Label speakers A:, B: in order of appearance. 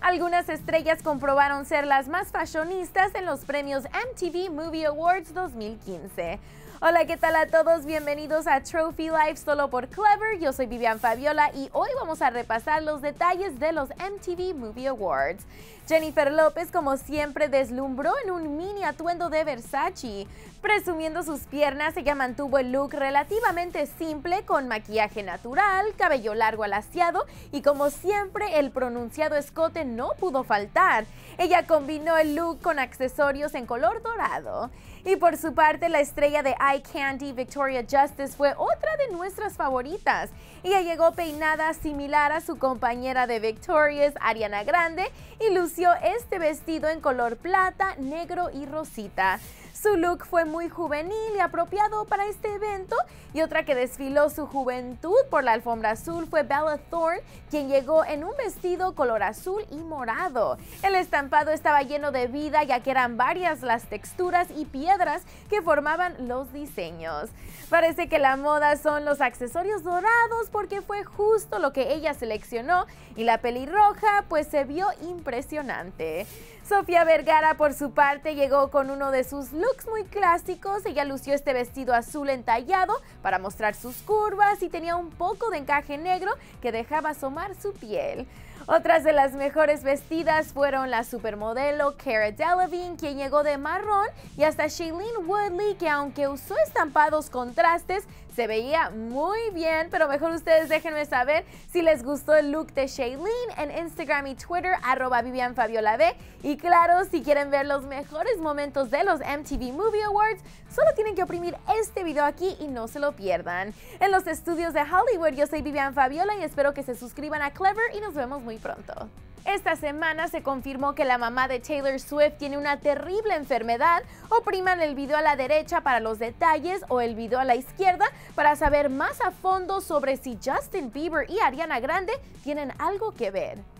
A: Algunas estrellas comprobaron ser las más fashionistas en los premios MTV Movie Awards 2015. Hola, ¿qué tal a todos? Bienvenidos a Trophy Life solo por Clever. Yo soy Vivian Fabiola y hoy vamos a repasar los detalles de los MTV Movie Awards. Jennifer López, como siempre, deslumbró en un mini atuendo de Versace. Presumiendo sus piernas, ella mantuvo el look relativamente simple con maquillaje natural, cabello largo alaciado y como siempre el pronunciado escote no pudo faltar. Ella combinó el look con accesorios en color dorado. Y por su parte, la estrella de Eye Candy, Victoria Justice, fue otra de nuestras favoritas. Ella llegó peinada similar a su compañera de Victoria's, Ariana Grande, y lució este vestido en color plata, negro y rosita. Su look fue muy juvenil y apropiado para este evento y otra que desfiló su juventud por la alfombra azul fue Bella Thorne, quien llegó en un vestido color azul y morado. El estampado estaba lleno de vida ya que eran varias las texturas y piedras que formaban los diseños. Parece que la moda son los accesorios dorados porque fue justo lo que ella seleccionó y la pelirroja pues se vio impresionante. Sofía Vergara por su parte llegó con uno de sus looks muy clásicos, ella lució este vestido azul entallado para mostrar sus curvas y tenía un poco de encaje negro que dejaba asomar su piel. Otras de las mejores vestidas fueron la supermodelo Cara Delevingne, quien llegó de marrón, y hasta Shailene Woodley, que aunque usó estampados contrastes, se veía muy bien, pero mejor ustedes déjenme saber si les gustó el look de Shailene en Instagram y Twitter, arroba Vivian Fabiola B. Y claro, si quieren ver los mejores momentos de los MTV TV Movie Awards, solo tienen que oprimir este video aquí y no se lo pierdan. En los estudios de Hollywood, yo soy Vivian Fabiola y espero que se suscriban a Clever y nos vemos muy pronto. Esta semana se confirmó que la mamá de Taylor Swift tiene una terrible enfermedad. Opriman el video a la derecha para los detalles o el video a la izquierda para saber más a fondo sobre si Justin Bieber y Ariana Grande tienen algo que ver.